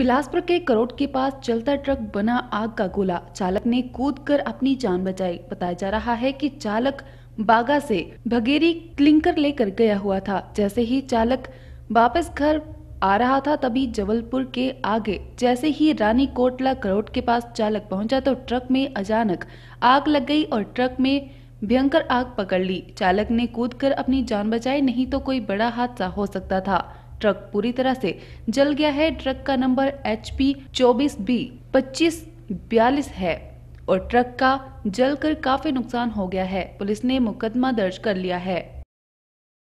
बिलासपुर के करोट के पास चलता ट्रक बना आग का गोला चालक ने कूद कर अपनी जान बचाई बताया जा रहा है कि चालक बागा से भगेरी क्लिंकर लेकर गया हुआ था जैसे ही चालक वापस घर आ रहा था तभी जबलपुर के आगे जैसे ही रानी कोटला करोट के पास चालक पहुंचा तो ट्रक में अचानक आग लग गई और ट्रक में भयंकर आग पकड़ ली चालक ने कूद कर अपनी जान बचाई नहीं तो कोई बड़ा हादसा हो सकता था ट्रक पूरी तरह से जल गया है ट्रक का नंबर एच पी चौबीस बी पच्चीस बयालीस है और ट्रक का जलकर काफी नुकसान हो गया है पुलिस ने मुकदमा दर्ज कर लिया है